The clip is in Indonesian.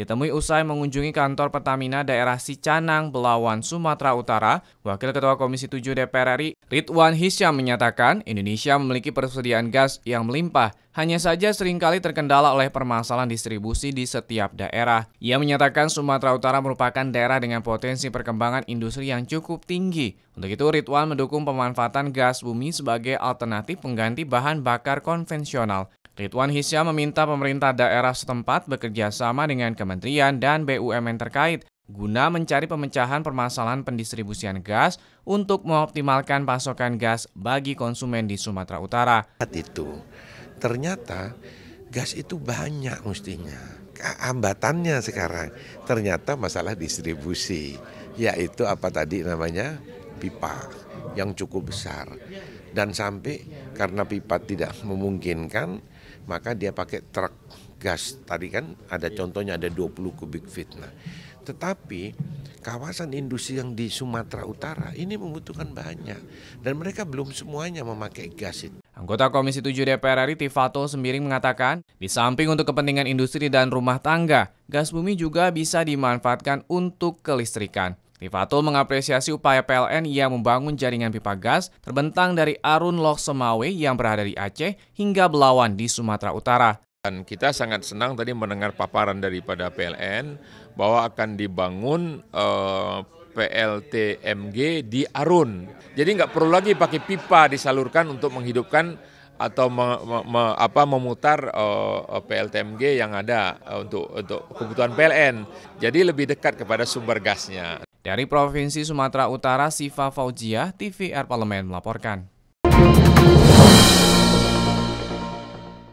Ditemui usai mengunjungi kantor Pertamina daerah Sicanang, Belawan, Sumatera Utara, Wakil Ketua Komisi 7 DPR RI Ridwan Hisyam menyatakan Indonesia memiliki persediaan gas yang melimpah, hanya saja seringkali terkendala oleh permasalahan distribusi di setiap daerah. Ia menyatakan Sumatera Utara merupakan daerah dengan potensi perkembangan industri yang cukup tinggi. Untuk itu Ridwan mendukung pemanfaatan gas bumi sebagai alternatif pengganti bahan bakar konvensional. Ridwan Hisya meminta pemerintah daerah setempat bekerja sama dengan kementerian dan BUMN terkait guna mencari pemecahan permasalahan pendistribusian gas untuk mengoptimalkan pasokan gas bagi konsumen di Sumatera Utara. itu ternyata gas itu banyak mestinya. Hambatannya sekarang ternyata masalah distribusi yaitu apa tadi namanya pipa yang cukup besar dan sampai karena pipa tidak memungkinkan maka dia pakai truk gas. Tadi kan ada contohnya ada 20 kubik feet. Nah, tetapi kawasan industri yang di Sumatera Utara ini membutuhkan banyak dan mereka belum semuanya memakai gas itu. Anggota Komisi 7 DPR RI Tifato Sembiring mengatakan, di samping untuk kepentingan industri dan rumah tangga, gas bumi juga bisa dimanfaatkan untuk kelistrikan. Tifatul mengapresiasi upaya PLN yang membangun jaringan pipa gas terbentang dari Arun Lok Semawe yang berada di Aceh hingga Belawan di Sumatera Utara. Dan kita sangat senang tadi mendengar paparan daripada PLN bahwa akan dibangun eh, PLTMG di Arun. Jadi nggak perlu lagi pakai pipa disalurkan untuk menghidupkan atau me, me, me, apa memutar uh, eh, eh, PLTMG yang ada eh, untuk untuk kebutuhan PLN. Jadi lebih dekat kepada sumber gasnya. Dari Provinsi Sumatera Utara, Siva Fauziah, TVR Parlemen melaporkan.